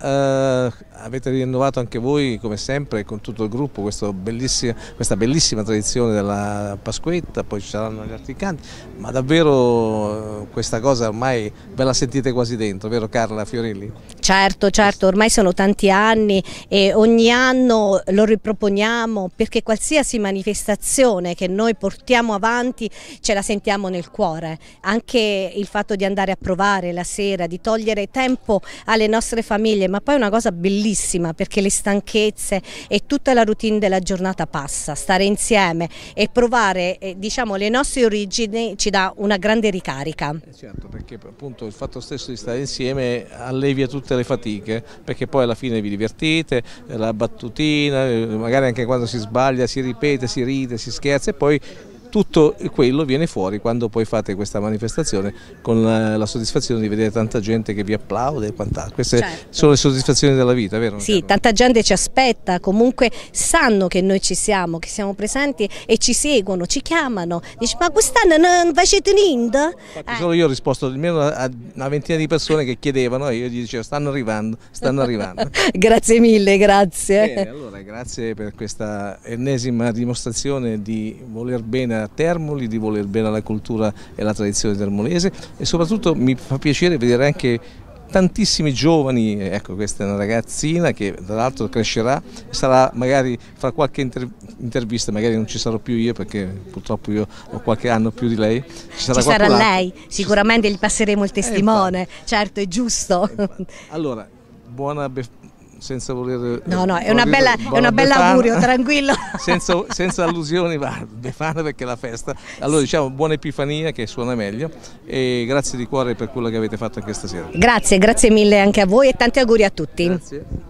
Uh, avete rinnovato anche voi, come sempre, con tutto il gruppo, bellissima, questa bellissima tradizione della Pasquetta, poi ci saranno gli altri canti, ma davvero uh, questa cosa ormai ve la sentite quasi dentro, vero Carla Fiorelli? Certo, certo, ormai sono tanti anni e ogni anno lo riproponiamo perché qualsiasi manifestazione che noi portiamo avanti ce la sentiamo nel cuore. Anche il fatto di andare a provare la sera, di togliere tempo alle nostre famiglie, ma poi è una cosa bellissima perché le stanchezze e tutta la routine della giornata passa, stare insieme e provare eh, diciamo, le nostre origini ci dà una grande ricarica. Eh certo, perché appunto il fatto stesso di stare insieme allevia tutte le le fatiche perché poi alla fine vi divertite, la battutina, eh, magari anche quando si sbaglia si ripete, si ride, si scherza e poi tutto quello viene fuori quando poi fate questa manifestazione con la, eh, la soddisfazione di vedere tanta gente che vi applaude e quant'altro. Queste certo. sono le soddisfazioni della vita, vero? Sì, tanta gente ci aspetta, comunque sanno che noi ci siamo, che siamo presenti e ci seguono, ci chiamano. Dici, ma quest'anno non facete niente? Eh. Solo io ho risposto almeno a una ventina di persone che chiedevano e io gli dicevo stanno arrivando, stanno arrivando. grazie mille, grazie. Bene, allora. Allora, grazie per questa ennesima dimostrazione di voler bene a Termoli, di voler bene alla cultura e alla tradizione termolese e soprattutto mi fa piacere vedere anche tantissimi giovani, ecco questa è una ragazzina che tra l'altro crescerà, sarà magari fra qualche inter intervista, magari non ci sarò più io perché purtroppo io ho qualche anno più di lei. Ci sarà, ci sarà lei, sicuramente gli passeremo il eh, testimone, eh, certo è giusto. Eh, allora, buona senza voler... Eh, no, no, è una bella, è una bella augurio, tranquillo. Senza, senza allusioni, va, Befana perché è la festa. Allora diciamo buona Epifania che suona meglio e grazie di cuore per quello che avete fatto anche stasera. Grazie, grazie mille anche a voi e tanti auguri a tutti. Grazie.